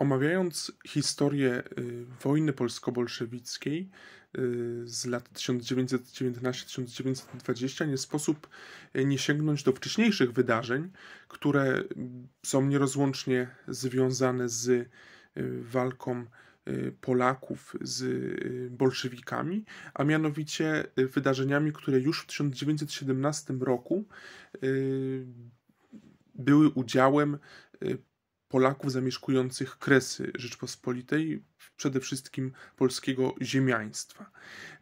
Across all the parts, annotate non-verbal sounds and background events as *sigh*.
Omawiając historię y, wojny polsko-bolszewickiej y, z lat 1919-1920, nie sposób y, nie sięgnąć do wcześniejszych wydarzeń, które są nierozłącznie związane z walką Polaków z bolszewikami, a mianowicie wydarzeniami, które już w 1917 roku były udziałem Polaków zamieszkujących kresy Rzeczpospolitej, przede wszystkim polskiego ziemiaństwa.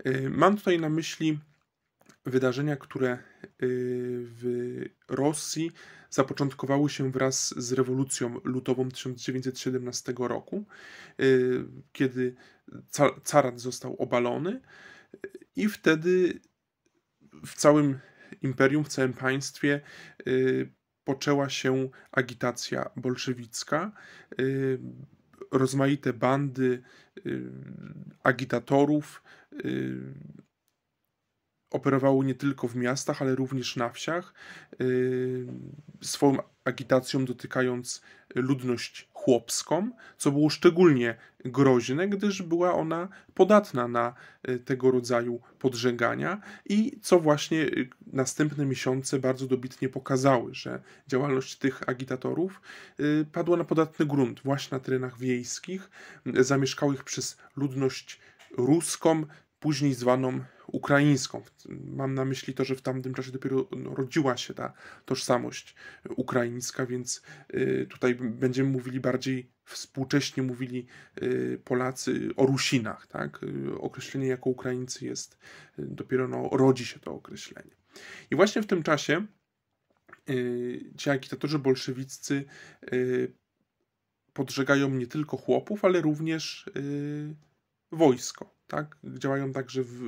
Y, mam tutaj na myśli wydarzenia, które y, w Rosji zapoczątkowały się wraz z rewolucją lutową 1917 roku, y, kiedy carat został obalony i wtedy w całym imperium, w całym państwie poczęła się agitacja bolszewicka. Y, rozmaite bandy y, agitatorów y, operowały nie tylko w miastach, ale również na wsiach, swoją agitacją dotykając ludność chłopską, co było szczególnie groźne, gdyż była ona podatna na e, tego rodzaju podżegania i co właśnie e, następne miesiące bardzo dobitnie pokazały, że działalność tych agitatorów e, padła na podatny grunt właśnie na terenach wiejskich, zamieszkałych przez ludność ruską, później zwaną ukraińską. Mam na myśli to, że w tamtym czasie dopiero no, rodziła się ta tożsamość ukraińska, więc y, tutaj będziemy mówili bardziej współcześnie mówili y, Polacy o Rusinach, tak? Y, określenie jako Ukraińcy jest dopiero no, rodzi się to określenie. I właśnie w tym czasie ci agitatorzy bolszewiccy podżegają nie tylko chłopów, ale również wojsko tak? działają także w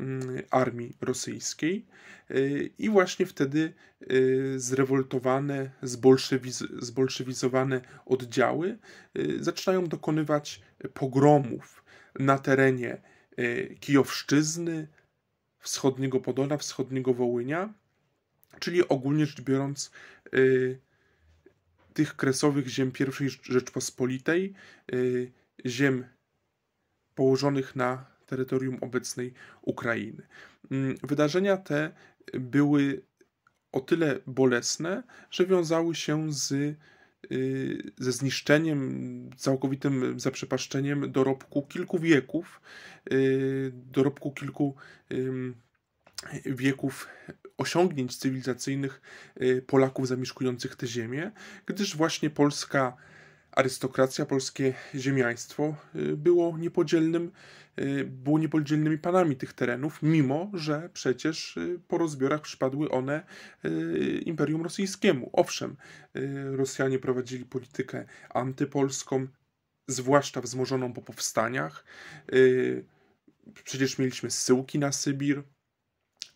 mm, armii rosyjskiej y, i właśnie wtedy y, zrewoltowane, zbolszewiz zbolszewizowane oddziały y, zaczynają dokonywać pogromów na terenie Kijowszczyzny, wschodniego Podola, wschodniego Wołynia, czyli ogólnie rzecz biorąc tych kresowych ziem I Rzeczpospolitej, ziem położonych na terytorium obecnej Ukrainy. Mm, wydarzenia te były o tyle bolesne, że wiązały się z y, ze zniszczeniem, całkowitym zaprzepaszczeniem dorobku kilku wieków, y, dorobku kilku wieków osiągnięć cywilizacyjnych y, Polaków zamieszkujących tę ziemię, gdyż właśnie Polska arystokracja, polskie ziemiaństwo y, było niepodzielnym, y, było niepodzielnymi panami tych terenów, mimo że przecież y, po rozbiorach przypadły one Imperium Rosyjskiemu. Owszem, Rosjanie prowadzili politykę antypolską, zwłaszcza wzmożoną po powstaniach. Przecież mieliśmy syłki na Sybir,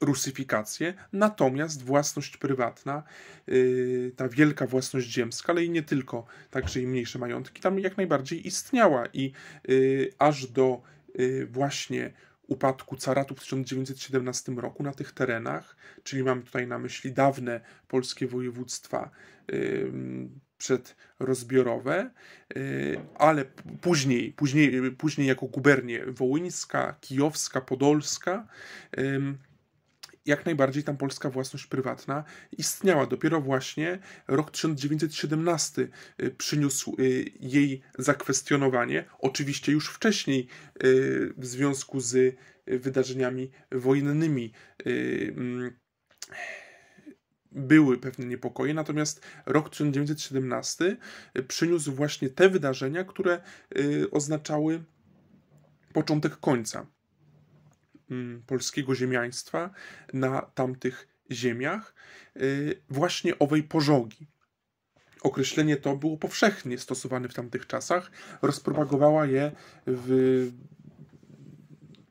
rusyfikację, natomiast własność prywatna, y, ta wielka własność ziemska, ale i nie tylko, także i mniejsze majątki, tam jak najbardziej istniała i y, aż do y, właśnie upadku caratów w 1917 roku na tych terenach, czyli mam tutaj na myśli dawne polskie województwa przedrozbiorowe, ale później, później, później jako gubernie wołyńska, kijowska, podolska, jak najbardziej tam polska własność prywatna istniała. Dopiero właśnie rok 1917 y, przyniósł y, jej zakwestionowanie. Oczywiście już wcześniej y, w związku z wydarzeniami wojennymi mm, były pewne niepokoje, natomiast rok 1917 przyniósł właśnie te wydarzenia, które oznaczały początek końca. Mm, polskiego ziemiaństwa na tamtych ziemiach, y, właśnie owej pożogi. Określenie to było powszechnie stosowane w tamtych czasach. Rozpropagowała je w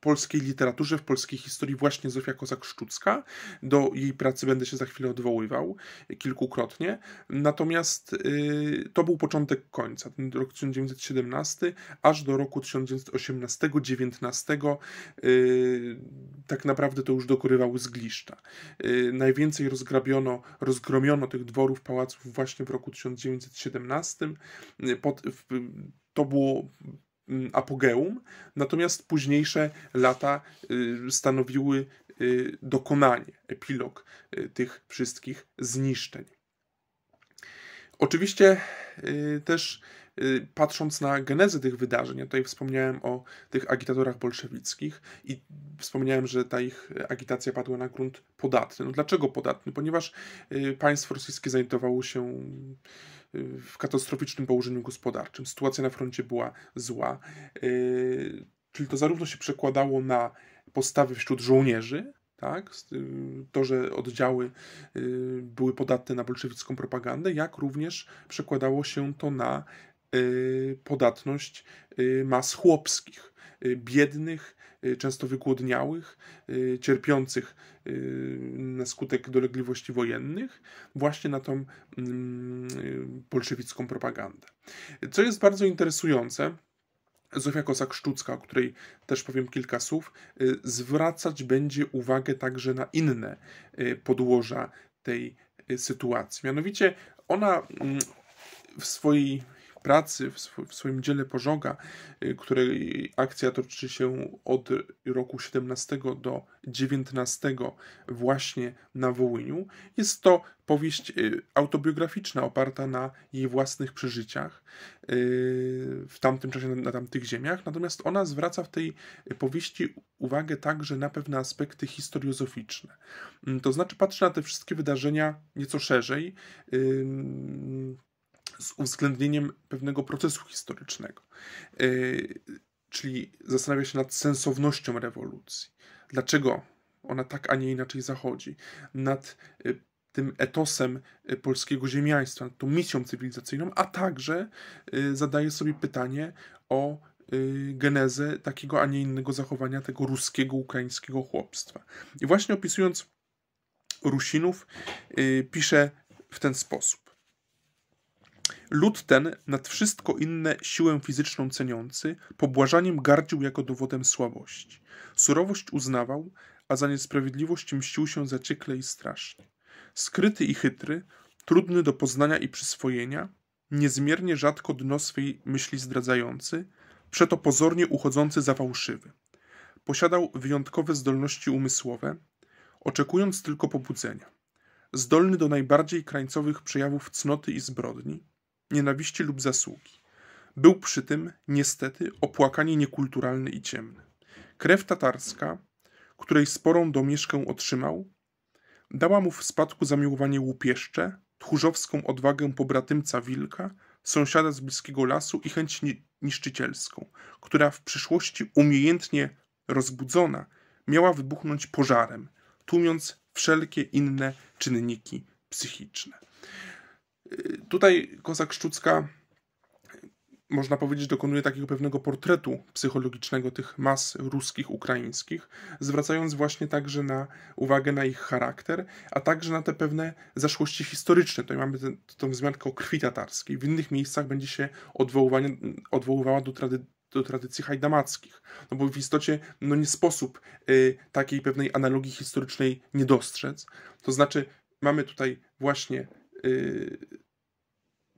polskiej literaturze, w polskiej historii właśnie Zofia Kozak-Szczucka. Do jej pracy będę się za chwilę odwoływał kilkukrotnie. Natomiast y, to był początek końca, ten rok 1917, aż do roku 1918-19 y, tak naprawdę to już dokorywały zgliszcza. Y, najwięcej rozgrabiono, rozgromiono tych dworów, pałaców właśnie w roku 1917. Pod, w, to było Mm, apogeum, natomiast późniejsze lata y, stanowiły y, dokonanie, epilog y, tych wszystkich zniszczeń. Oczywiście też patrząc na genezę tych wydarzeń, ja tutaj wspomniałem o tych agitatorach bolszewickich i wspomniałem, że ta ich agitacja padła na grunt podatny. No dlaczego podatny? Ponieważ państwo rosyjskie zajmowało się w katastroficznym położeniu gospodarczym. Sytuacja na froncie była zła. E, czyli to zarówno się przekładało na postawy wśród żołnierzy, tak? Y, to, że oddziały y, były podatne na bolszewicką propagandę, jak również przekładało się to na y, podatność mas chłopskich Y, biednych, y, często wygłodniałych, y, cierpiących na skutek dolegliwości wojennych, właśnie na tą mm, bolszewicką propagandę. Co jest bardzo interesujące, Zofia kosak szczucka o której też powiem kilka słów, zwracać będzie uwagę także na inne podłoża tej sytuacji. Mianowicie ona mm, w swojej pracy, w, sw w swoim dziele Pożoga, y, której akcja toczy się od roku 17 do 19 właśnie na Wołyniu. Jest to powieść y, autobiograficzna, oparta na jej własnych przeżyciach y, w tamtym czasie, na tamtych ziemiach. Natomiast ona zwraca w tej powieści uwagę także na pewne aspekty historiozoficzne. Mm, to znaczy patrzy na te wszystkie wydarzenia nieco szerzej z uwzględnieniem pewnego procesu historycznego. E, czyli zastanawia się nad sensownością rewolucji. Dlaczego ona tak, a nie inaczej zachodzi? Nad e, tym etosem e, polskiego ziemiaństwa, tą misją cywilizacyjną, a także zadaje sobie pytanie o genezę takiego, a nie innego zachowania tego ruskiego, ukraińskiego chłopstwa. I właśnie opisując Rusinów, pisze w ten sposób. Lud ten, nad wszystko inne siłę fizyczną ceniący, pobłażaniem gardził jako dowodem słabości. Surowość uznawał, a za niesprawiedliwość mścił się zaciekle i strasznie. Skryty i chytry, trudny do poznania i przyswojenia, niezmiernie rzadko dno swej myśli zdradzający, przeto pozornie uchodzący za fałszywy. Posiadał wyjątkowe zdolności umysłowe, oczekując tylko pobudzenia. Zdolny do najbardziej krańcowych przejawów cnoty i zbrodni, nienawiści lub zasługi. Był przy tym, niestety, opłakanie niekulturalny i ciemny. Krew tatarska, której sporą domieszkę otrzymał, dała mu w spadku zamiłowanie łupieszcze, tchórzowską odwagę pobratymca wilka, sąsiada z bliskiego lasu i chęć niszczycielską, która w przyszłości umiejętnie rozbudzona miała wybuchnąć pożarem, tłumiąc wszelkie inne czynniki psychiczne. Tutaj Kozak Szczucka można powiedzieć, dokonuje takiego pewnego portretu psychologicznego tych mas ruskich, ukraińskich, zwracając właśnie także na uwagę na ich charakter, a także na te pewne zaszłości historyczne. Tutaj mamy tę, tą wzmiankę o krwi tatarskiej. W innych miejscach będzie się odwoływała do tradycji do tradycji hajdamackich. No bo w istocie no nie sposób y, takiej pewnej analogii historycznej nie dostrzec. To znaczy, mamy tutaj właśnie y,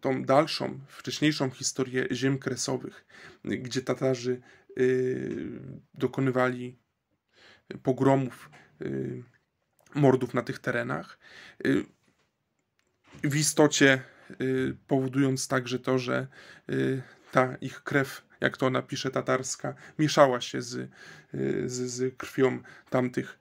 tą dalszą, wcześniejszą historię ziem kresowych, gdzie Tatarzy y, dokonywali pogromów, y, mordów na tych terenach. Y, w istocie powodując także to, że ta ich krew, jak to napisze tatarska, mieszała się z, z, z krwią tamtych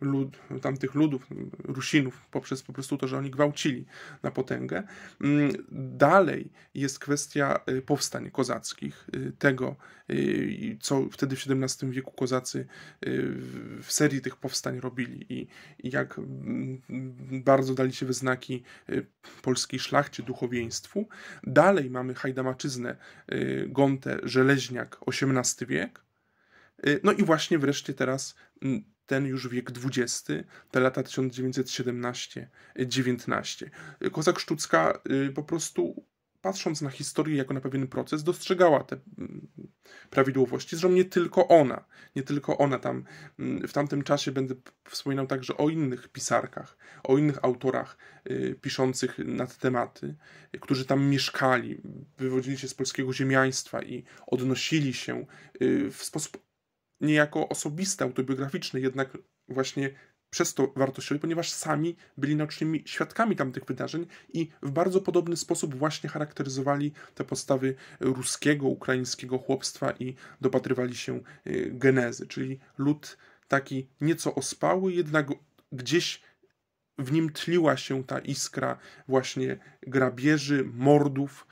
lud, tamtych ludów, Rusinów, poprzez po prostu to, że oni gwałcili na potęgę. Mm, dalej jest kwestia y, powstań kozackich, y, tego, y, co wtedy w XVII wieku kozacy w serii tych powstań robili i jak mm, bardzo dali się wyznaki polskiej szlachcie, duchowieństwu. Dalej mamy hajdamaczyznę, Gontę, Żeleźniak, XVIII wiek. No i właśnie wreszcie teraz mm, ten już wiek XX, te lata 1917-19. Kozak Sztucka y, po prostu patrząc na historię jako na pewien proces, dostrzegała te mm, prawidłowości. Zresztą nie tylko ona, nie tylko ona tam mm, w tamtym czasie będę wspominał także o innych pisarkach, o innych autorach y, piszących nad tematy, którzy tam mieszkali, wywodzili się z polskiego ziemiaństwa i odnosili się y, w sposób niejako osobiste, autobiograficzne, jednak właśnie przez to wartościowe, ponieważ sami byli naocznymi świadkami tamtych wydarzeń i w bardzo podobny sposób właśnie charakteryzowali te postawy ruskiego, ukraińskiego chłopstwa i dopatrywali się y, genezy, czyli lud taki nieco ospały, jednak gdzieś w nim tliła się ta iskra właśnie grabieży, mordów,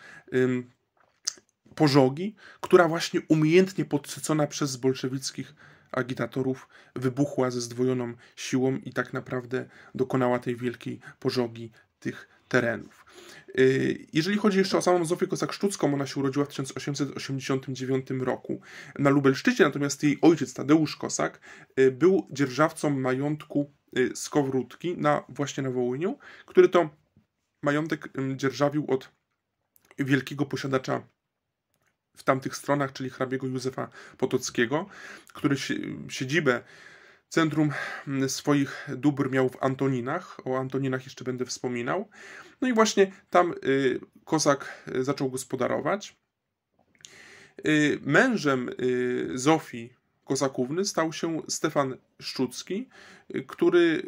pożogi, która właśnie umiejętnie podsycona przez bolszewickich agitatorów wybuchła ze zdwojoną siłą i tak naprawdę dokonała tej wielkiej pożogi tych terenów. Y, jeżeli chodzi jeszcze o samą Zofię kosak sztucką ona się urodziła w 1889 roku na Lubelszczycie, natomiast jej ojciec Tadeusz Kosak y, był dzierżawcą majątku y, Skowrutki na, właśnie na Wołyniu, który to majątek dzierżawił od wielkiego posiadacza w tamtych stronach, czyli hrabiego Józefa Potockiego, który siedzibę centrum swoich dóbr miał w Antoninach. O Antoninach jeszcze będę wspominał. No i właśnie tam y, Kozak y, zaczął gospodarować. Y, mężem Zofii Kozakówny stał się Stefan Szczucki, który,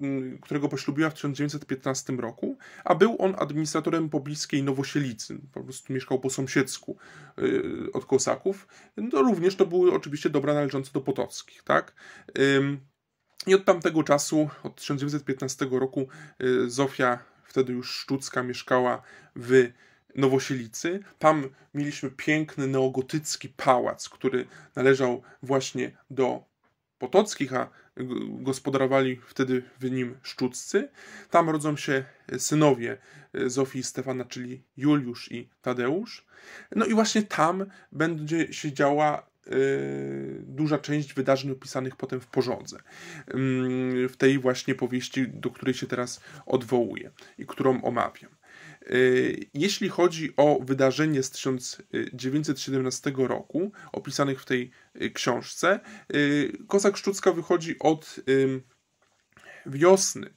mm, którego poślubiła w 1915 roku, a był on administratorem pobliskiej Nowosielicy, po prostu mieszkał po sąsiedzku y, od Kosaków. No, również to były oczywiście dobra należące do Potockich, tak? I od tamtego czasu, od 1915 roku, y, Zofia, wtedy już Szczucka, mieszkała w Nowosielicy. Tam mieliśmy piękny neogotycki pałac, który należał właśnie do Potockich, a gospodarowali wtedy w nim Szczuccy. Tam rodzą się synowie e, Zofii i Stefana, czyli Juliusz i Tadeusz. No i właśnie tam będzie się działa e, duża część wydarzeń opisanych potem w porządze. Mm, w tej właśnie powieści, do której się teraz odwołuję i którą omawiam. E, jeśli chodzi o wydarzenie z 1917 roku, opisanych w tej e, książce, e, Kozak Szczucka wychodzi od wiosny,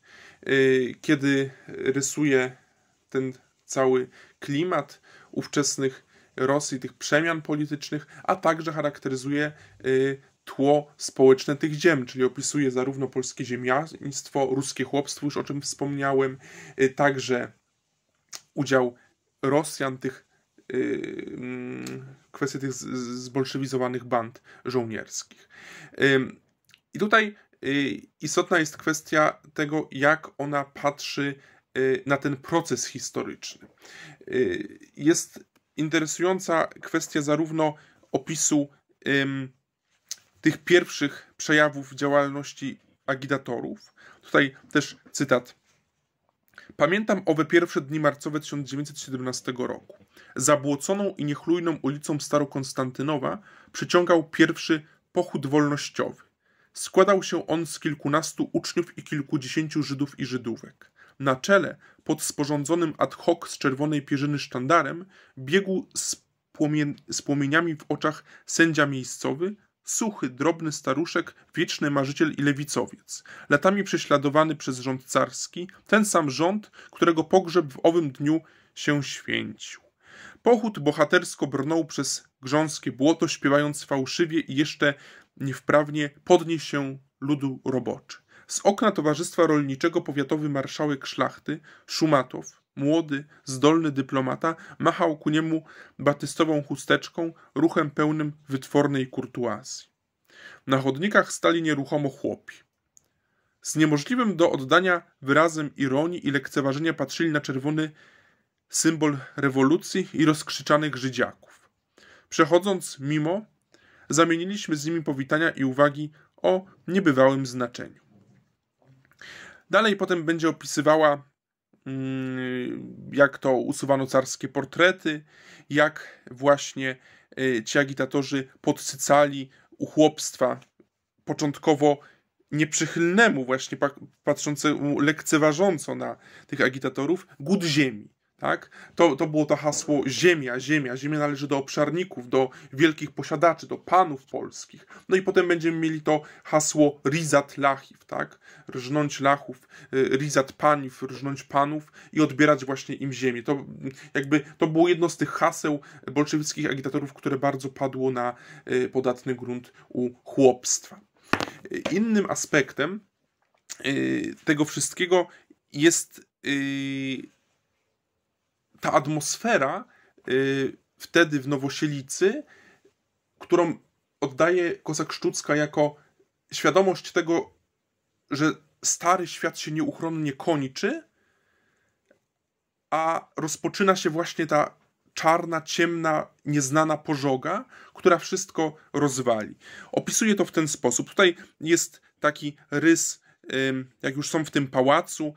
kiedy rysuje ten cały klimat ówczesnych Rosji, tych przemian politycznych, a także charakteryzuje tło społeczne tych ziem, czyli opisuje zarówno polskie ziemiaństwo, ruskie chłopstwo, już o czym wspomniałem, także udział Rosjan, tych y, mm, kwestii tych zbolszewizowanych band żołnierskich. I tutaj y, istotna jest kwestia tego, jak ona patrzy y, na ten proces historyczny. Jest interesująca kwestia zarówno opisu tych pierwszych przejawów działalności agitatorów. Tutaj też cytat Pamiętam owe pierwsze dni marcowe 1917 roku. Zabłoconą i niechlujną ulicą Starokonstantynowa przyciągał pierwszy pochód wolnościowy. Składał się on z kilkunastu uczniów i kilkudziesięciu Żydów i Żydówek. Na czele, pod sporządzonym ad hoc z czerwonej pierzyny sztandarem, biegł z, płomien z płomieniami w oczach sędzia miejscowy, Suchy, drobny staruszek, wieczny marzyciel i lewicowiec, latami prześladowany przez rząd carski, ten sam rząd, którego pogrzeb w owym dniu się święcił. Pochód bohatersko brnął przez grząskie błoto, śpiewając fałszywie i jeszcze niewprawnie podnieść się ludu roboczy. Z okna Towarzystwa Rolniczego Powiatowy Marszałek Szlachty, Szumatow, młody, zdolny dyplomata machał ku niemu batystową chusteczką, ruchem pełnym wytwornej kurtuazji. Na chodnikach stali nieruchomo chłopi. Z niemożliwym do oddania wyrazem ironii i lekceważenia patrzyli na czerwony symbol rewolucji i rozkrzyczanych Żydziaków. Przechodząc mimo, zamieniliśmy z nimi powitania i uwagi o niebywałym znaczeniu. Dalej potem będzie opisywała Mm, jak to usuwano carskie portrety, jak właśnie e, ci agitatorzy podsycali chłopstwa początkowo nieprzychylnemu, właśnie patrzącemu lekceważąco na tych agitatorów, głód ziemi. Tak? To, to było to hasło ziemia, ziemia. Ziemia należy do obszarników, do wielkich posiadaczy, do panów polskich. No i potem będziemy mieli to hasło rizat lachiw, tak? Rżnąć lachów, y, rizat paniw, rżnąć panów i odbierać właśnie im ziemię. To jakby to było jedno z tych haseł bolszewickich agitatorów, które bardzo padło na y, podatny grunt u chłopstwa. Innym aspektem y, tego wszystkiego jest ta atmosfera y, wtedy w Nowosielicy, którą oddaje Kozak Szczucka jako świadomość tego, że stary świat się nieuchronnie kończy, a rozpoczyna się właśnie ta czarna, ciemna, nieznana pożoga, która wszystko rozwali. Opisuje to w ten sposób. Tutaj jest taki rys, jak już są w tym pałacu,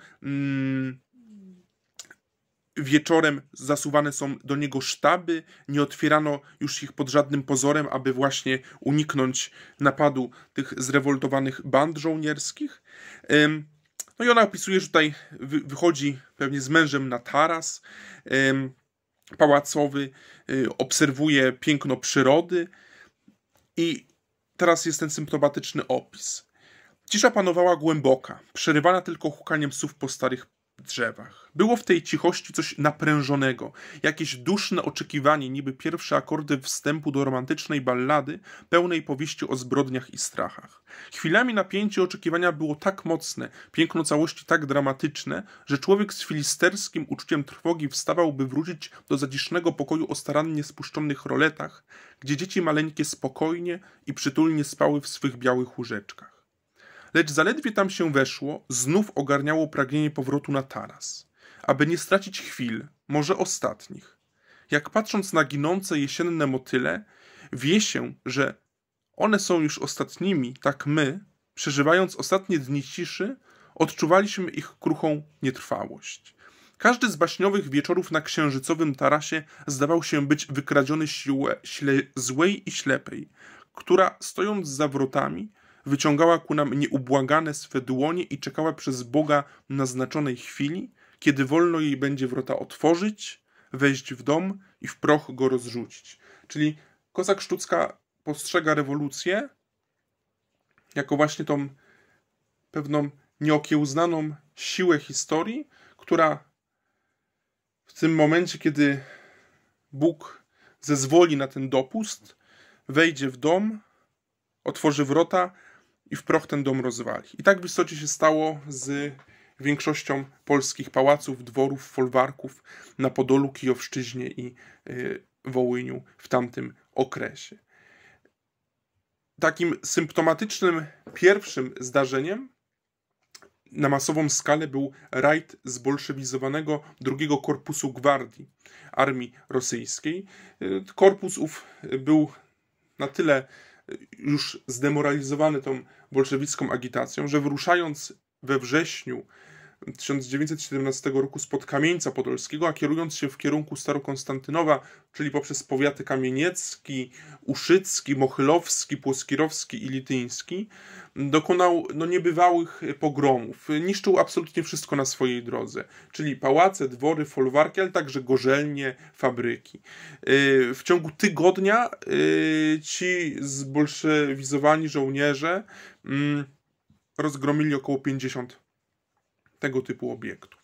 Wieczorem zasuwane są do niego sztaby, nie otwierano już ich pod żadnym pozorem, aby właśnie uniknąć napadu tych zrewoltowanych band żołnierskich. No i ona opisuje, że tutaj wychodzi pewnie z mężem na taras pałacowy, y, obserwuje piękno przyrody i teraz jest ten symptomatyczny opis. Cisza panowała głęboka, przerywana tylko hukaniem słów po starych drzewach. Było w tej cichości coś naprężonego, jakieś duszne oczekiwanie, niby pierwsze akordy wstępu do romantycznej ballady, pełnej powieści o zbrodniach i strachach. Chwilami napięcie oczekiwania było tak mocne, piękno całości tak dramatyczne, że człowiek z filisterskim uczuciem trwogi wstawał, by wrócić do zadzisznego pokoju o starannie spuszczonych roletach, gdzie dzieci maleńkie spokojnie i przytulnie spały w swych białych łóżeczkach lecz zaledwie tam się weszło, znów ogarniało pragnienie powrotu na taras, aby nie stracić chwil, może ostatnich. Jak patrząc na ginące jesienne motyle, wie się, że one są już ostatnimi, tak my, przeżywając ostatnie dni ciszy, odczuwaliśmy ich kruchą nietrwałość. Każdy z baśniowych wieczorów na księżycowym tarasie zdawał się być wykradziony siłę złej i ślepej, która, stojąc za wrotami, wyciągała ku nam nieubłagane swe dłonie i czekała przez Boga naznaczonej chwili, kiedy wolno jej będzie wrota otworzyć, wejść w dom i w proch go rozrzucić. Czyli Kozak Sztucka postrzega rewolucję jako właśnie tą pewną nieokiełznaną siłę historii, która w tym momencie, kiedy Bóg zezwoli na ten dopust, wejdzie w dom, otworzy wrota, i w proch ten dom rozwali. I tak w istocie się stało z większością polskich pałaców, dworów, folwarków na Podolu, Kijowszczyźnie i y, Wołyniu w tamtym okresie. Takim symptomatycznym pierwszym zdarzeniem na masową skalę był rajd zbolszewizowanego drugiego korpusu gwardii armii rosyjskiej. Y, korpus ów był na tyle już zdemoralizowany tą bolszewicką agitacją, że wyruszając we wrześniu 1917 roku spod Kamieńca Podolskiego, a kierując się w kierunku Starokonstantynowa, czyli poprzez powiaty kamieniecki, uszycki, mochylowski, płoskirowski i lityński, dokonał no, niebywałych pogromów. Niszczył absolutnie wszystko na swojej drodze, czyli pałace, dwory, folwarki, ale także gorzelnie, fabryki. Y, w ciągu tygodnia y, ci zbolszewizowani żołnierze mm, rozgromili około 50 tego typu obiektów.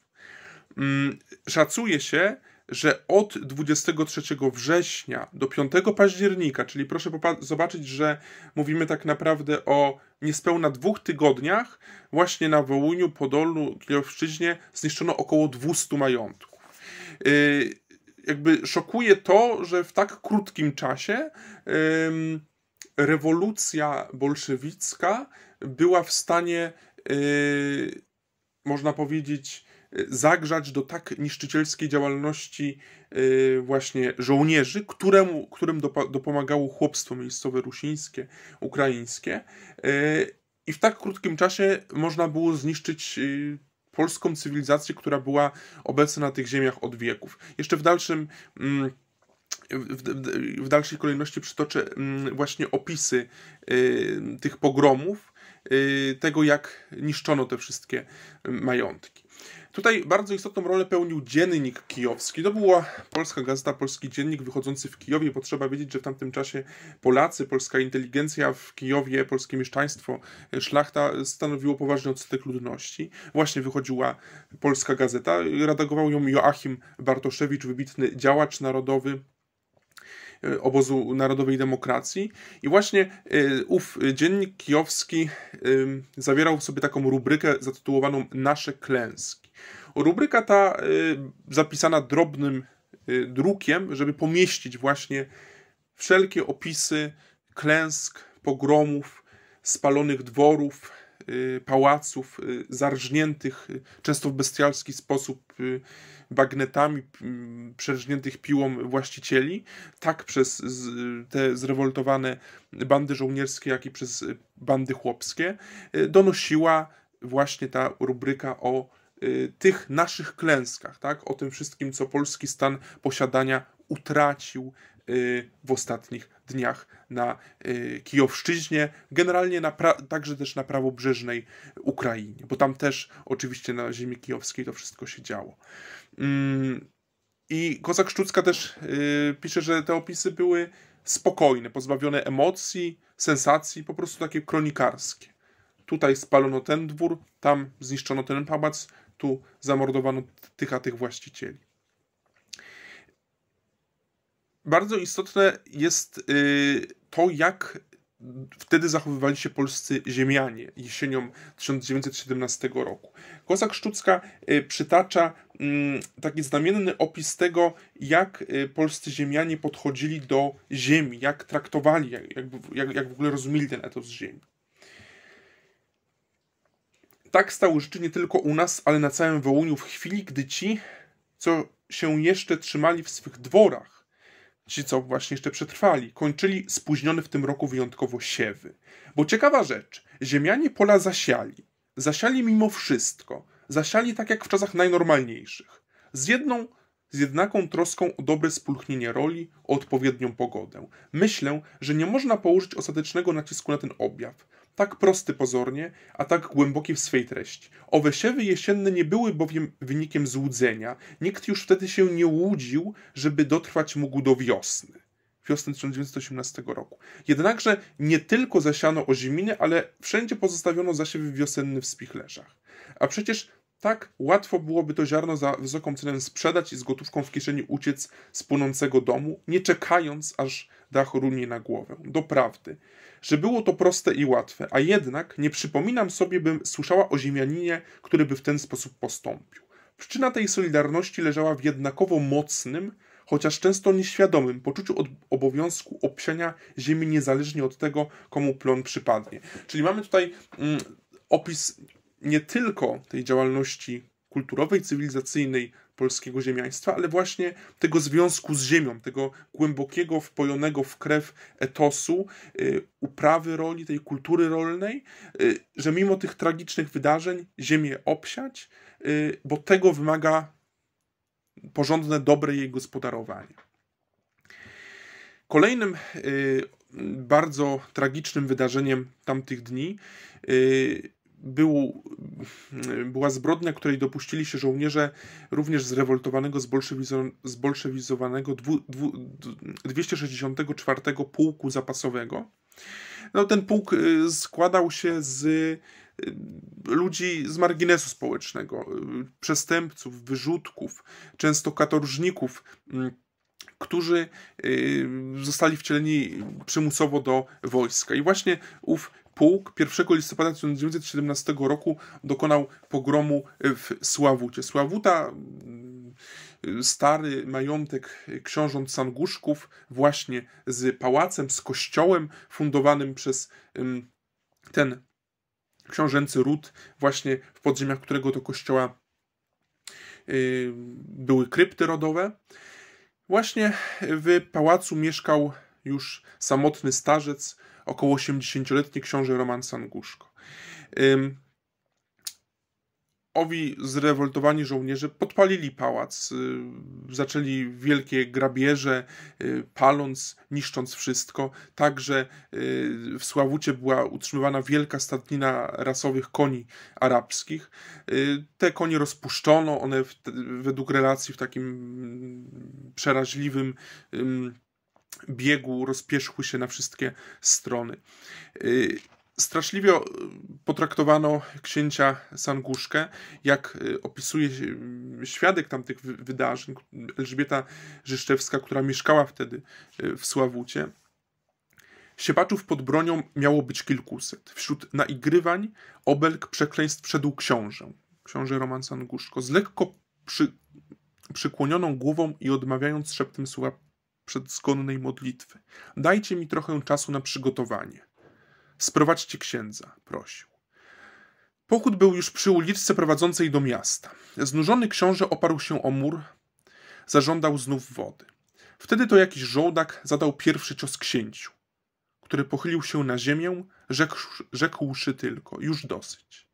Mm, szacuje się, że od 23 września do 5 października, czyli proszę zobaczyć, że mówimy tak naprawdę o niespełna dwóch tygodniach, właśnie na Wołyniu, Podolu, Kijowszczyźnie zniszczono około 200 majątków. Yy, jakby szokuje to, że w tak krótkim czasie yy, rewolucja bolszewicka była w stanie yy, można powiedzieć, y, zagrzać do tak niszczycielskiej działalności y, właśnie żołnierzy, któremu, którym dopomagało chłopstwo miejscowe rusińskie, ukraińskie. Y, I w tak krótkim czasie można było zniszczyć polską cywilizację, która była obecna na tych ziemiach od wieków. Jeszcze w dalszym. Mm, w, w, w dalszej kolejności przytoczę mm, właśnie opisy tych pogromów, Y, tego, jak niszczono te wszystkie y, majątki. Tutaj bardzo istotną rolę pełnił dziennik kijowski. To była polska gazeta, polski dziennik wychodzący w Kijowie, bo trzeba wiedzieć, że w tamtym czasie Polacy, polska inteligencja w Kijowie, polskie mieszczaństwo, y, szlachta stanowiło poważny odsetek ludności. Właśnie wychodziła polska gazeta, redagował ją Joachim Bartoszewicz, wybitny działacz narodowy, E, obozu Narodowej Demokracji. I właśnie e, ów dziennik kijowski e, zawierał sobie taką rubrykę zatytułowaną Nasze klęski. Rubryka ta zapisana drobnym drukiem, żeby pomieścić właśnie wszelkie opisy klęsk, pogromów, spalonych dworów, Y, pałaców y, zarżniętych y, często w bestialski sposób bagnetami przerżniętych piłą właścicieli, tak przez te zrewoltowane bandy żołnierskie, jak i przez bandy chłopskie, donosiła właśnie ta rubryka o tych naszych klęskach, tak? o tym wszystkim, co polski stan posiadania utracił Y, w ostatnich dniach na y, Kijowszczyźnie, generalnie na także też na prawobrzeżnej Ukrainie, bo tam też oczywiście na ziemi kijowskiej to wszystko się działo. Mm, I Kozak Szczucka też y, pisze, że te opisy były spokojne, pozbawione emocji, sensacji, po prostu takie kronikarskie. Tutaj spalono ten dwór, tam zniszczono ten pałac, tu zamordowano tych a tych właścicieli bardzo istotne jest y, to, jak wtedy zachowywali się polscy ziemianie jesienią 1917 roku. Kozak Szczucka y, przytacza mm, taki znamienny opis tego, jak y, polscy ziemianie podchodzili do ziemi, jak traktowali, jak, jak, jak w ogóle rozumieli ten etos ziemi. Tak stało rzeczy nie tylko u nas, ale na całym Wołuniu w chwili, gdy ci, co się jeszcze trzymali w swych dworach, ci, co właśnie jeszcze przetrwali, kończyli spóźnione w tym roku wyjątkowo siewy. Bo ciekawa rzecz, ziemianie pola zasiali. Zasiali mimo wszystko. Zasiali tak jak w czasach najnormalniejszych. Z jedną, z jednaką troską o dobre spulchnienie roli, o odpowiednią pogodę. Myślę, że nie można położyć ostatecznego nacisku na ten objaw tak prosty pozornie, a tak głęboki w swej treści. Owe siewy jesienne nie były bowiem wynikiem złudzenia. Nikt już wtedy się nie łudził, żeby dotrwać mógł do wiosny. Wiosny 1918 roku. Jednakże nie tylko zasiano oziminy, ale wszędzie pozostawiono zasiewy wiosenny w spichlerzach. A przecież tak, łatwo byłoby to ziarno za wysoką cenę sprzedać i z gotówką w kieszeni uciec z płonącego domu, nie czekając, aż dach runie na głowę. Doprawdy, że było to proste i łatwe, a jednak nie przypominam sobie, bym słyszała o ziemianinie, który by w ten sposób postąpił. Przyczyna tej solidarności leżała w jednakowo mocnym, chociaż często nieświadomym poczuciu obowiązku obsiania ziemi niezależnie od tego, komu plon przypadnie. Czyli mamy tutaj mm, opis nie tylko tej działalności kulturowej, cywilizacyjnej polskiego ziemiaństwa, ale właśnie tego związku z ziemią, tego głębokiego, wpojonego w krew etosu, y, uprawy roli, tej kultury rolnej, y, że mimo tych tragicznych wydarzeń ziemię obsiać, y, bo tego wymaga porządne, dobre jej gospodarowanie. Kolejnym bardzo tragicznym wydarzeniem tamtych dni był, mm, była zbrodnia, której dopuścili się żołnierze również zrewoltowanego, zbolszewizo, zbolszewizowanego dwu, dwu, 264 Pułku Zapasowego. No, ten pułk y, składał się z y, ludzi z marginesu społecznego, y, przestępców, wyrzutków, często katorżników, mm, którzy zostali wcieleni przymusowo do wojska. I właśnie ów pułk 1 listopada 1917 roku dokonał pogromu w Sławucie. Sławuta mm, stary majątek książąt Sanguszków właśnie z pałacem, z kościołem fundowanym przez mm, ten książęcy ród właśnie w podziemiach którego to kościoła y, były krypty rodowe. Właśnie w pałacu mieszkał już samotny starzec, około 80-letni książę Roman Sanguszko. Owi zrewoltowani żołnierze podpalili pałac, y, zaczęli wielkie grabieże, y, paląc, niszcząc wszystko. Także y, w Sławucie była utrzymywana wielka stadnina rasowych koni arabskich. Te konie rozpuszczono, one według relacji w takim mm, przeraźliwym biegu rozpierzchły się na wszystkie strony. Y, straszliwie y, potraktowano księcia Sanguszkę, jak y, opisuje świadek tamtych wydarzeń, Elżbieta Rzeszczewska, która mieszkała wtedy w Sławucie. Siepaczów pod bronią miało być kilkuset. Wśród naigrywań, obelg, przekleństw wszedł książę. Książę Roman Sanguszko z lekko przy, przykłonioną głową i odmawiając szeptem słowa przedskonnej modlitwy. Dajcie mi trochę czasu na przygotowanie. Sprowadźcie księdza, prosił. Pochód był już przy uliczce prowadzącej do miasta. Znużony książę oparł się o mur, zażądał znów wody. Wtedy to jakiś żołdak zadał pierwszy cios księciu, który pochylił się na ziemię, rzekł, rzekłszy tylko, już dosyć.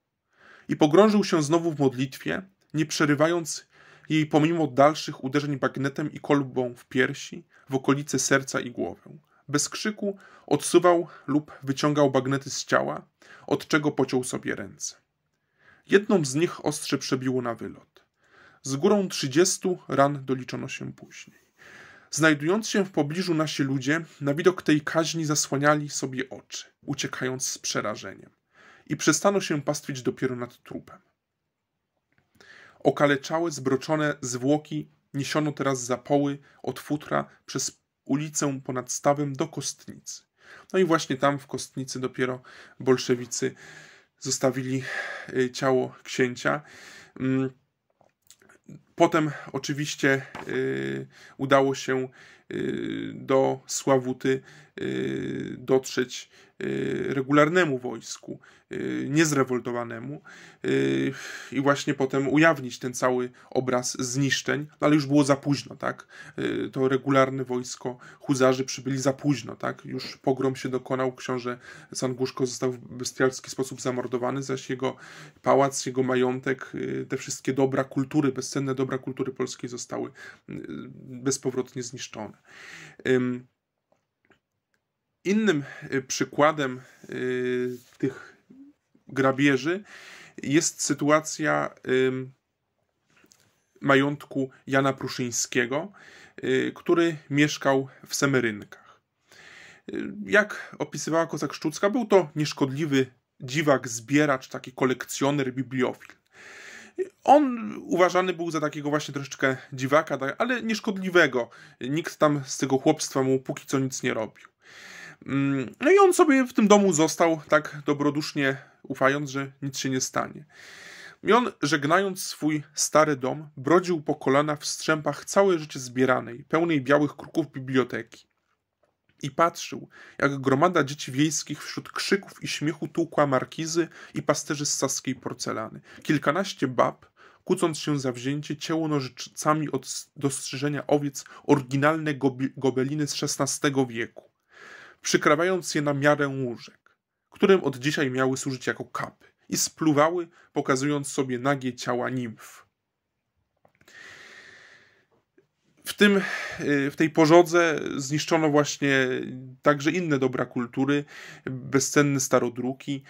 I pogrążył się znowu w modlitwie, nie przerywając jej pomimo dalszych uderzeń bagnetem i kolbą w piersi, w okolice serca i głowę. Bez krzyku odsuwał lub wyciągał bagnety z ciała, od czego pociął sobie ręce. Jedną z nich ostrze przebiło na wylot. Z górą trzydziestu ran doliczono się później. Znajdując się w pobliżu nasi ludzie, na widok tej kaźni zasłaniali sobie oczy, uciekając z przerażeniem. I przestano się pastwić dopiero nad trupem. Okaleczałe, zbroczone zwłoki niesiono teraz za poły od futra przez ulicę ponad stawem do kostnicy. No i właśnie tam w kostnicy dopiero bolszewicy zostawili e, ciało księcia. Mm. Potem oczywiście e, udało się e, do Sławuty Y, dotrzeć y, regularnemu wojsku, y, niezrewoltowanemu i właśnie potem ujawnić ten cały obraz zniszczeń, no ale już było za późno, tak? To regularne wojsko huzarzy przybyli za późno, tak? Już pogrom się dokonał, książę Sanguszko został w bestialski sposób zamordowany, zaś jego pałac, jego majątek, te wszystkie dobra kultury, bezcenne dobra kultury polskiej zostały bezpowrotnie zniszczone. Innym y, przykładem y, tych grabieży jest sytuacja majątku Jana Pruszyńskiego, y, który mieszkał w Semerynkach. Jak opisywała Kozak Szczucka, był to nieszkodliwy dziwak, zbieracz, taki kolekcjoner, bibliofil. On uważany był za takiego właśnie troszeczkę dziwaka, tak, ale nieszkodliwego. Nikt tam z tego chłopstwa mu póki co nic nie robił. Mm, no i on sobie w tym domu został tak dobrodusznie, ufając, że nic się nie stanie. I on, żegnając swój stary dom, brodził po kolana w strzępach całe rzeczy zbieranej, pełnej białych kruków biblioteki. I patrzył, jak gromada dzieci wiejskich wśród krzyków i śmiechu tłukła markizy i pasterzy z saskiej porcelany. Kilkanaście bab, kłócąc się za wzięcie cięło nożycami od dostrzeżenia owiec oryginalne gobeliny z XVI wieku przykrawając je na miarę łóżek, którym od dzisiaj miały służyć jako kapy, i spluwały, pokazując sobie nagie ciała nimf. W, tym, y, w tej porządze zniszczono właśnie także inne dobra kultury, bezcenne starodruki,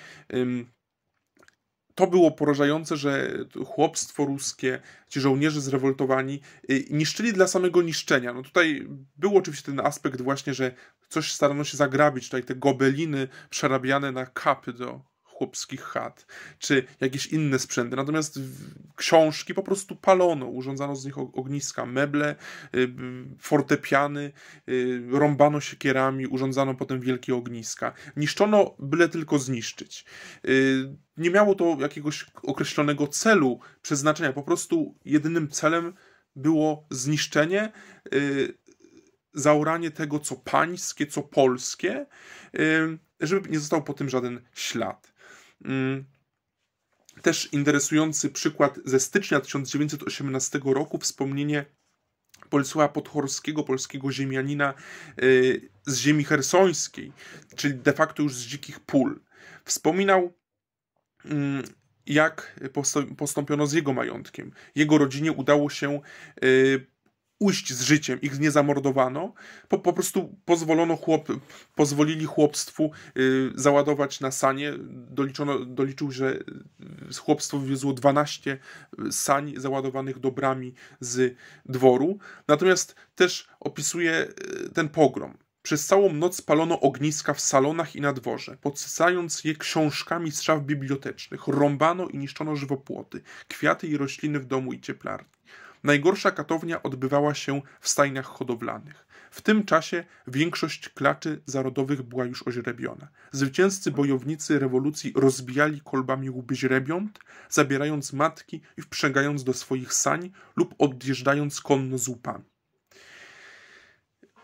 to było porażające, że chłopstwo ruskie, ci żołnierze zrewoltowani y, niszczyli dla samego niszczenia. No tutaj był oczywiście ten aspekt właśnie, że coś starano się zagrabić, tutaj te gobeliny przerabiane na kapy do chłopskich chat, czy jakieś inne sprzęty. Natomiast książki po prostu palono, urządzano z nich ogniska, meble, y, fortepiany, y, rąbano siekierami, urządzano potem wielkie ogniska. Niszczono byle tylko zniszczyć y, nie miało to jakiegoś określonego celu, przeznaczenia. Po prostu jedynym celem było zniszczenie, zauranie zaoranie tego, co pańskie, co polskie, żeby nie został po tym żaden ślad. Mm. Też interesujący przykład ze stycznia 1918 roku, wspomnienie Bolesława Podchorskiego, polskiego ziemianina y, z ziemi hersońskiej, czyli de facto już z dzikich pól. Wspominał mm, jak postąpiono z jego majątkiem. Jego rodzinie udało się y, ujść z życiem, ich nie zamordowano, po, po prostu pozwolono chłop, pozwolili chłopstwu y, załadować na sanie, doliczono, doliczył, że chłopstwo wiozło 12 y, sań załadowanych dobrami z dworu, natomiast też opisuje y, ten pogrom. Przez całą noc palono ogniska w salonach i na dworze, podsycając je książkami z szaf bibliotecznych, rąbano i niszczono żywopłoty, kwiaty i rośliny w domu i cieplarni. Najgorsza katownia odbywała się w stajniach hodowlanych. W tym czasie większość klaczy zarodowych była już oźrebiona. Zwycięzcy bojownicy rewolucji rozbijali kolbami łby źrebiąt, zabierając matki i wprzegając do swoich sań lub odjeżdżając konno z łupami.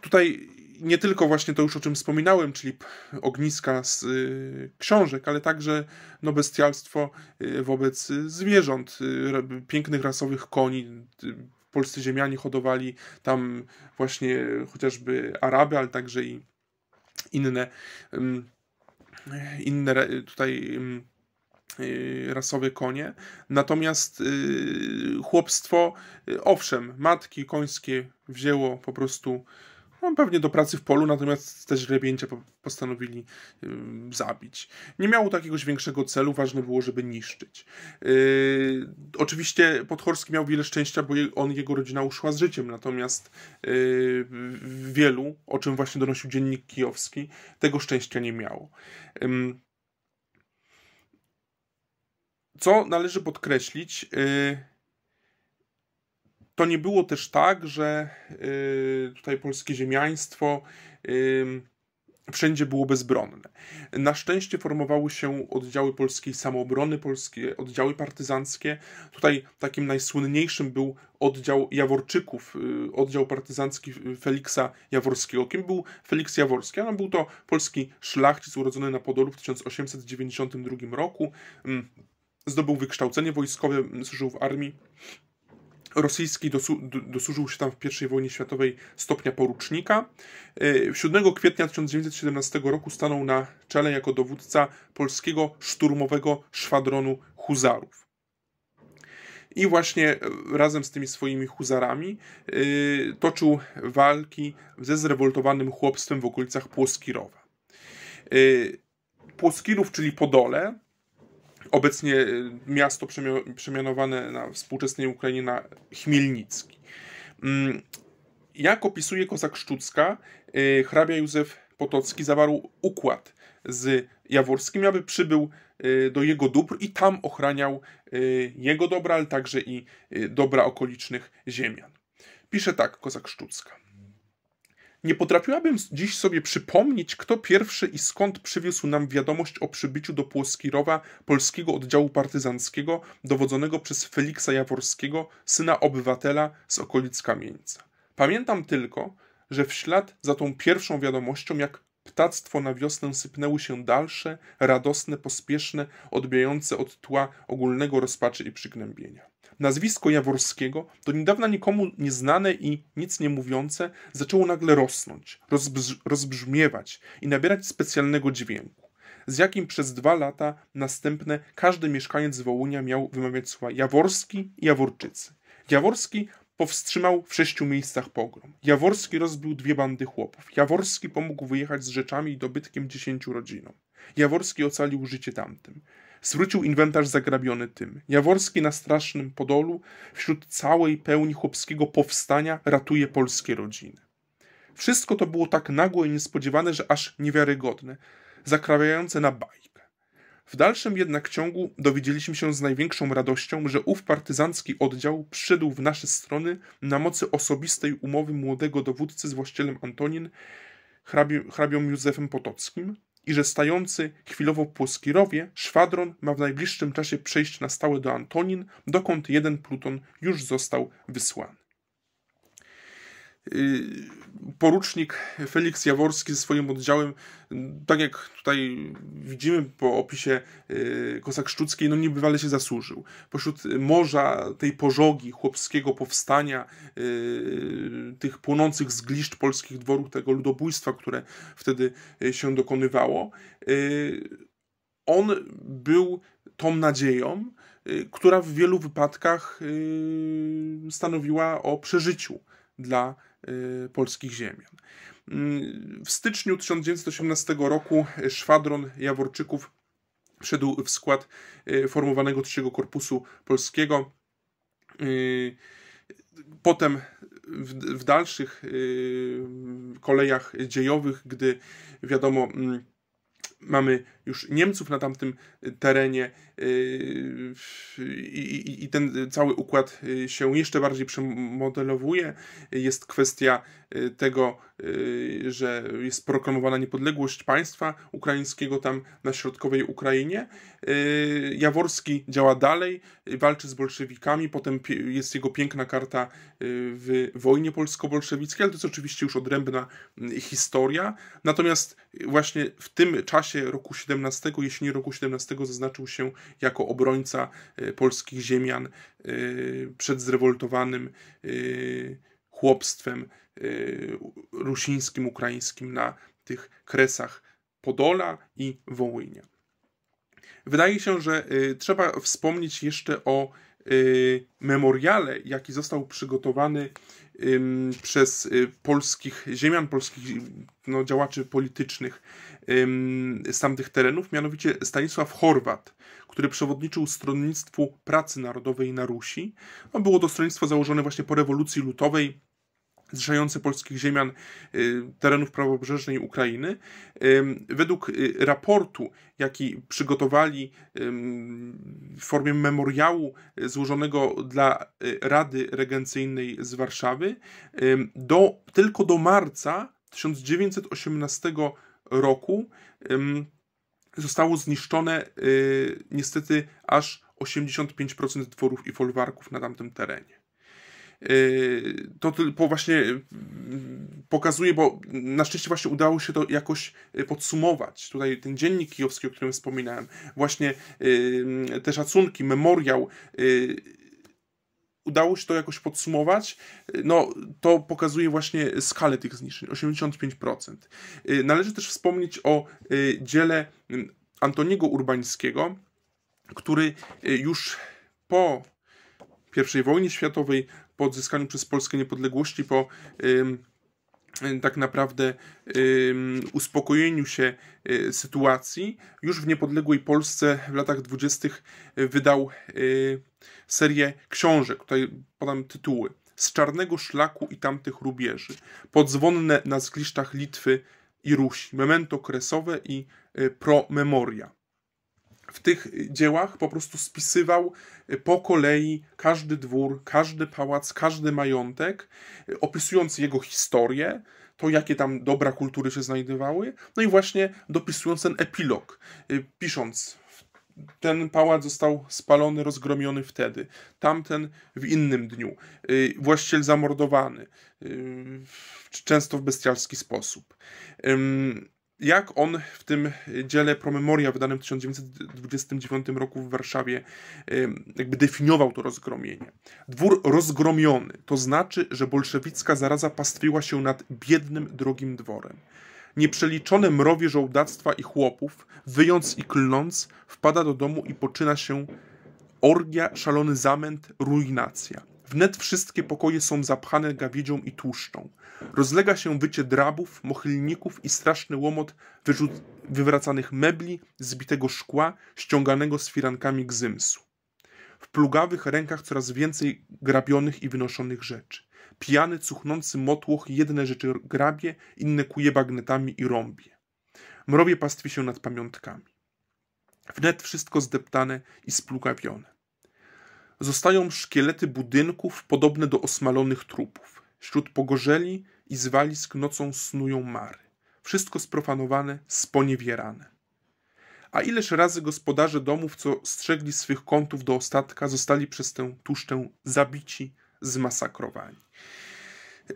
Tutaj nie tylko właśnie to już o czym wspominałem, czyli ogniska z y, książek, ale także no, bestialstwo y, wobec y, zwierząt, y, pięknych rasowych koni. Y, polscy ziemianie hodowali tam właśnie chociażby Araby, ale także i inne, inne tutaj y, rasowe konie. Natomiast chłopstwo, owszem, matki końskie wzięło po prostu on pewnie do pracy w polu, natomiast też grebięcia postanowili yy, zabić. Nie miało takiego większego celu, ważne było, żeby niszczyć. Yy, oczywiście Podchorski miał wiele szczęścia, bo je, on, jego rodzina uszła z życiem, natomiast yy, wielu, o czym właśnie donosił dziennik kijowski, tego szczęścia nie miało. co należy podkreślić yy, to nie było też tak, że y, tutaj polskie ziemiaństwo wszędzie było bezbronne. Na szczęście formowały się oddziały polskiej samoobrony, polskie oddziały partyzanckie. Tutaj takim najsłynniejszym był oddział Jaworczyków, y, oddział partyzancki Feliksa Jaworskiego. Kim był Feliks Jaworski? No, był to polski szlachcic urodzony na Podolu w 1892 roku. Zdobył wykształcenie wojskowe, służył w armii rosyjski dosu, dosłużył się tam w I wojnie światowej stopnia porucznika. 7 e, kwietnia 1917 roku stanął na czele jako dowódca polskiego szturmowego szwadronu huzarów. I właśnie e, razem z tymi swoimi huzarami yy, toczył walki ze zrewoltowanym chłopstwem w okolicach Płoskirowa. Yy, Płoskirów, czyli Podole, obecnie y, miasto przemianowane na współczesnej Ukrainie na Chmielnicki. Mm, jak opisuje Kozak Szczucka, y, hrabia Józef Potocki zawarł układ z Jaworskim, aby przybył y, do jego dóbr i tam ochraniał jego dobra, ale także i dobra okolicznych ziemian. Pisze tak Kozak Szczucka. Nie potrafiłabym dziś sobie przypomnieć, kto pierwszy i skąd przywiózł nam wiadomość o przybyciu do Płoskirowa polskiego oddziału partyzanckiego dowodzonego przez Feliksa Jaworskiego, syna obywatela z okolic Kamieńca. Pamiętam tylko, że w ślad za tą pierwszą wiadomością, jak ptactwo na wiosnę sypnęły się dalsze, radosne, pospieszne, odbijające od tła ogólnego rozpaczy i przygnębienia. Nazwisko Jaworskiego, do niedawna nikomu nieznane i nic nie mówiące, zaczęło nagle rosnąć, rozbrz rozbrzmiewać i nabierać specjalnego dźwięku, z jakim przez dwa lata następne każdy mieszkaniec Wołynia miał wymawiać słowa Jaworski i Jaworczycy. Jaworski powstrzymał w sześciu miejscach pogrom. Jaworski rozbił dwie bandy chłopów. Jaworski pomógł wyjechać z rzeczami i dobytkiem dziesięciu rodzinom. Jaworski ocalił życie tamtym zwrócił inwentarz zagrabiony tym. Jaworski na strasznym Podolu wśród całej pełni chłopskiego powstania ratuje polskie rodziny. Wszystko to było tak nagłe i niespodziewane, że aż niewiarygodne, zakrawiające na bajkę. W dalszym jednak ciągu dowiedzieliśmy się z największą radością, że ów partyzancki oddział przyszedł w nasze strony na mocy osobistej umowy młodego dowódcy z właścicielem Antonin, hrabią, hrabią Józefem Potockim, i że stający chwilowo płoskirowie szwadron ma w najbliższym czasie przejść na stałe do Antonin, dokąd jeden pluton już został wysłany. Y, porucznik Felix Jaworski ze swoim oddziałem, tak jak tutaj widzimy po opisie y, Kosak Szczuckiej, no niebywale się zasłużył. Pośród morza tej pożogi chłopskiego powstania, y, tych płonących zgliszcz polskich dworów, tego ludobójstwa, które wtedy się dokonywało, on był tą nadzieją, która w wielu wypadkach stanowiła o przeżyciu dla Y, polskich ziemian. Mm, w styczniu 1918 roku szwadron Jaworczyków wszedł w skład y, formowanego trzeciego korpusu polskiego. Y, potem w, dalszych kolejach dziejowych, gdy wiadomo, mm, mamy już Niemców na tamtym terenie, Y, i, ten cały układ y, się jeszcze bardziej przemodelowuje. Jest kwestia y, tego, że jest proklamowana niepodległość państwa ukraińskiego tam na środkowej Ukrainie. Jaworski działa dalej, walczy z bolszewikami, potem jest jego piękna karta w wojnie polsko-bolszewickiej, ale to jest oczywiście już odrębna historia. Natomiast właśnie w tym czasie roku 17, jeśli nie roku 17, zaznaczył się jako obrońca y, polskich ziemian y, przed zrewoltowanym y, chłopstwem rusińskim, ukraińskim na tych kresach Podola i Wołynia. Wydaje się, że trzeba wspomnieć jeszcze o memoriale, jaki został przygotowany przez y, polskich ziemian, polskich no, działaczy politycznych z tamtych terenów, mianowicie Stanisław Chorwat, który przewodniczył stronnictwu Pracy Narodowej na Rusi. No, było to stronnictwo założone właśnie po rewolucji lutowej, zrzeszające polskich ziemian y, terenów prawobrzeżnej Ukrainy. Według y, raportu, jaki przygotowali w formie memoriału y, złożonego dla Rady Regencyjnej z Warszawy, do, tylko do marca 1918 roku zostało zniszczone niestety aż 85% dworów i folwarków na tamtym terenie. Y, to tylko właśnie y, pokazuje, bo na szczęście właśnie udało się to jakoś y, podsumować. Tutaj ten dziennik kijowski, o którym wspominałem, właśnie te szacunki, memoriał udało się to jakoś podsumować, no to pokazuje właśnie skalę tych zniszczeń 85%. Należy też wspomnieć o dziele mm, Antoniego Urbańskiego, który już po I wojnie światowej po odzyskaniu przez Polskę niepodległości, po tak naprawdę uspokojeniu się y, sytuacji, już w niepodległej Polsce w latach dwudziestych y, wydał y, serię książek. Tutaj podam tytuły. Z czarnego szlaku i tamtych rubieży. Podzwonne na zgliszczach Litwy i Rusi. Memento kresowe i promemoria w tych dziełach po prostu spisywał e, po kolei każdy dwór, każdy pałac, każdy majątek, e, opisując jego historię, to jakie tam dobra kultury się znajdowały, no i właśnie dopisując ten epilog, e, pisząc ten pałac został spalony, rozgromiony wtedy, tamten w innym dniu, właściciel zamordowany, często w bestialski sposób jak on w tym dziele Promemoria wydanym w 1929 roku w Warszawie jakby definiował to rozgromienie. Dwór rozgromiony, to znaczy, że bolszewicka zaraza pastwiła się nad biednym, drogim dworem. Nieprzeliczone mrowie żołdactwa i chłopów, wyjąc i klnąc, wpada do domu i poczyna się orgia, szalony zamęt, ruinacja. Wnet wszystkie pokoje są zapchane gawiedzią i tłuszczą. Rozlega się wycie drabów, mochylników i straszny łomot wywracanych mebli, zbitego szkła, ściąganego z firankami gzymsu. W plugawych rękach coraz więcej grabionych i wynoszonych rzeczy. Pijany, cuchnący motłoch jedne rzeczy grabie, inne kuje bagnetami i rąbie. Mrowie pastwi się nad pamiątkami. Wnet wszystko zdeptane i splugawione. Zostają szkielety budynków podobne do osmalonych trupów. Wśród pogorzeli i zwalisk nocą snują mary. Wszystko sprofanowane, sponiewierane. A ileż razy gospodarze domów, co strzegli swych kątów do ostatka, zostali przez tę tuszczę zabici, zmasakrowani.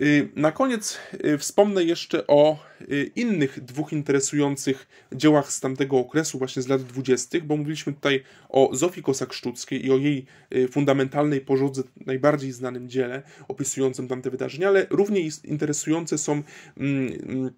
Y, na koniec y, wspomnę jeszcze o y, innych dwóch interesujących dziełach z tamtego okresu, właśnie z lat dwudziestych, bo mówiliśmy tutaj o Zofii Kosak-Szczuckiej i o jej fundamentalnej porządze, najbardziej znanym dziele opisującym tamte wydarzenia, ale równie interesujące są mm, mm,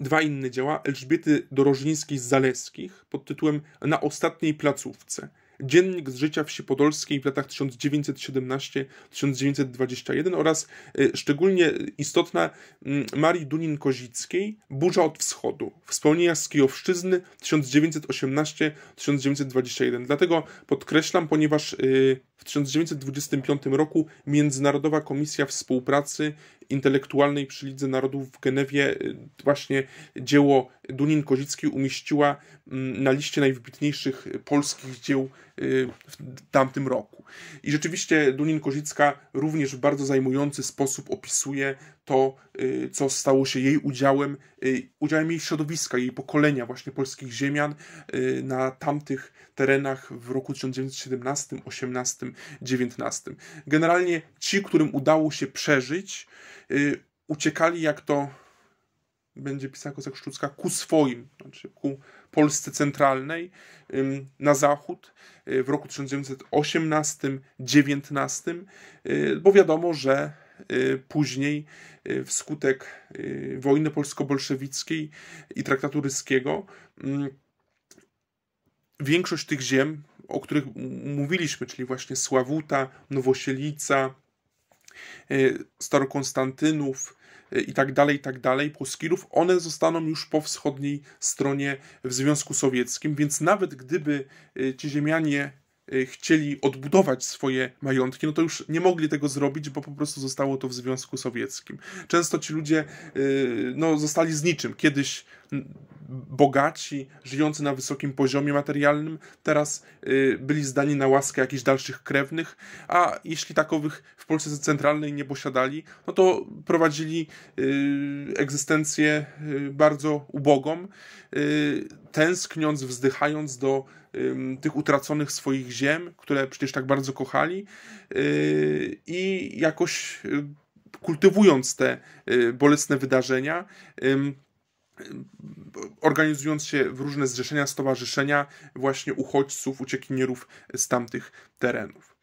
dwa inne dzieła Elżbiety Dorożnińskiej z Zaleskich pod tytułem Na ostatniej placówce – Dziennik z życia wsi podolskiej w latach 1917-1921 oraz y, szczególnie istotna mm, Marii Dunin-Kozickiej Burza od Wschodu. Wspomnienia z Kijowszczyzny 1918-1921. Dlatego podkreślam, ponieważ y, w 1925 roku Międzynarodowa Komisja Współpracy Intelektualnej przy Lidze Narodów w Genewie y, właśnie dzieło Dunin Kozicki umieściła mm, na liście najwybitniejszych polskich dzieł y, w tamtym roku. I rzeczywiście Dunin Kozicka również w bardzo zajmujący sposób opisuje to, y, co stało się jej udziałem, y, udziałem jej środowiska, jej pokolenia, właśnie polskich ziemian na tamtych terenach w roku 1917, 18, 19. Generalnie ci, którym udało się przeżyć, uciekali, jak to będzie pisała Kozak szczucka ku swoim, znaczy ku Polsce centralnej, na zachód y, w roku 1918-19, y, bo wiadomo, że y, później wskutek wojny polsko-bolszewickiej i traktatu ryskiego większość tych ziem, o których mówiliśmy, czyli właśnie Sławuta, Nowosielica, Starokonstantynów, Y, i tak dalej, i tak dalej, Polskirów, one zostaną już po wschodniej stronie w Związku Sowieckim, więc nawet gdyby y, ci ziemianie y, chcieli odbudować swoje majątki, no to już nie mogli tego zrobić, bo po prostu zostało to w Związku Sowieckim. Często ci ludzie no, zostali z niczym. Kiedyś bogaci, żyjący na wysokim poziomie materialnym, teraz y, byli zdani na łaskę jakichś dalszych krewnych, a jeśli takowych w Polsce centralnej nie posiadali, no to prowadzili y, egzystencję y, bardzo ubogą, tęskniąc, wzdychając do tych utraconych swoich ziem, które przecież tak bardzo kochali, i jakoś kultywując te bolesne wydarzenia, organizując się w różne zrzeszenia, stowarzyszenia właśnie uchodźców, uciekinierów z tamtych terenów.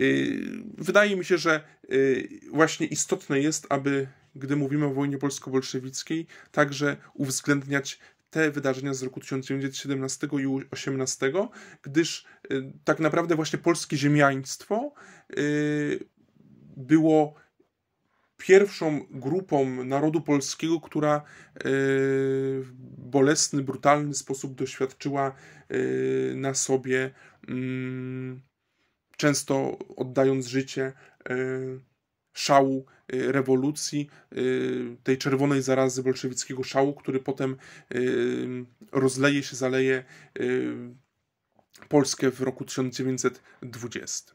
Y, wydaje mi się, że y, właśnie istotne jest, aby gdy mówimy o wojnie polsko-bolszewickiej, także uwzględniać te wydarzenia z roku 1917 i 18, gdyż y, tak naprawdę właśnie polskie ziemiaństwo było pierwszą grupą narodu polskiego, która e, w bolesny, brutalny sposób doświadczyła e, na sobie, mm, często oddając życie, e, szału rewolucji, tej czerwonej zarazy bolszewickiego szału, który potem rozleje się, zaleje Polskę w roku 1920.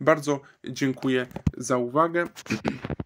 Bardzo dziękuję za uwagę. *clears throat*